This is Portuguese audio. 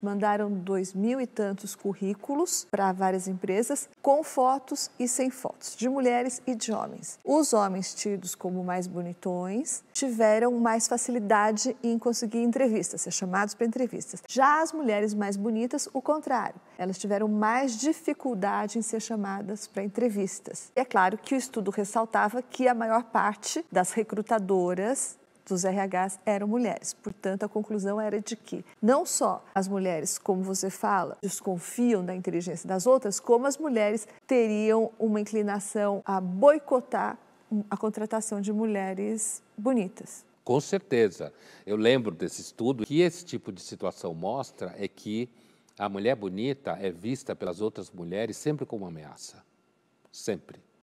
Mandaram dois mil e tantos currículos para várias empresas, com fotos e sem fotos, de mulheres e de homens. Os homens tidos como mais bonitões tiveram mais facilidade em conseguir entrevistas, ser chamados para entrevistas. Já as mulheres mais bonitas, o contrário, elas tiveram mais dificuldade em ser chamadas para entrevistas. E é claro que o estudo ressaltava que a maior parte das recrutadoras dos RHs eram mulheres. Portanto, a conclusão era de que não só as mulheres, como você fala, desconfiam da inteligência das outras, como as mulheres teriam uma inclinação a boicotar a contratação de mulheres bonitas. Com certeza. Eu lembro desse estudo. que esse tipo de situação mostra é que a mulher bonita é vista pelas outras mulheres sempre como uma ameaça. Sempre.